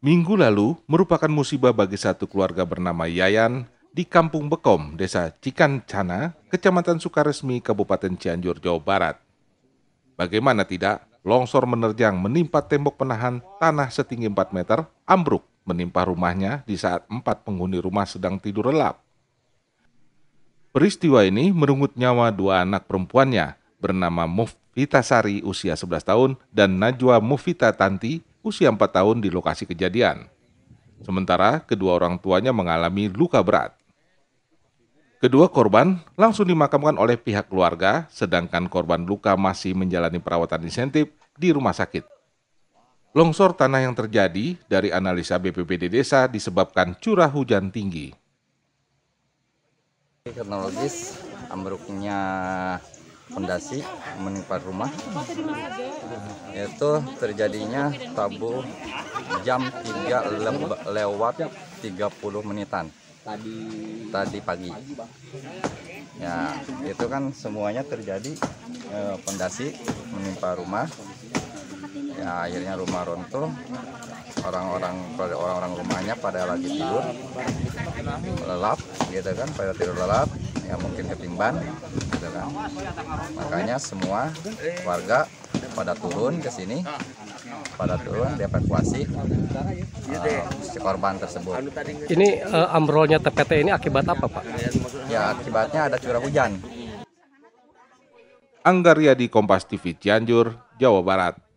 Minggu lalu merupakan musibah bagi satu keluarga bernama Yayan di Kampung Bekom, Desa Cikancana, Kecamatan Sukaresmi, Kabupaten Cianjur, Jawa Barat. Bagaimana tidak, longsor menerjang menimpa tembok penahan tanah setinggi 4 meter, ambruk menimpa rumahnya di saat empat penghuni rumah sedang tidur lelap. Peristiwa ini merungut nyawa dua anak perempuannya bernama Mufita Sari usia 11 tahun dan Najwa Mufita Tanti usia 4 tahun di lokasi kejadian. Sementara kedua orang tuanya mengalami luka berat. Kedua korban langsung dimakamkan oleh pihak keluarga, sedangkan korban luka masih menjalani perawatan insentif di rumah sakit. Longsor tanah yang terjadi dari analisa BPBD Desa disebabkan curah hujan tinggi. Teknologis ambruknya fondasi menimpa rumah yaitu terjadinya tabu jam 3 lewat 30 menitan tadi pagi ya itu kan semuanya terjadi eh, fondasi eh, menimpa rumah ya akhirnya rumah runtuh orang-orang orang-orang rumahnya pada lagi tidur lelap gitu kan pada tidur lelap yang mungkin ketimban gitu kan. makanya semua warga pada turun ke sini pada turun dievakuasi uh, korban tersebut ini uh, ambrolnya TPT ini akibat apa Pak? ya akibatnya ada curah hujan Anggaria di Kompas TV Cianjur, Jawa Barat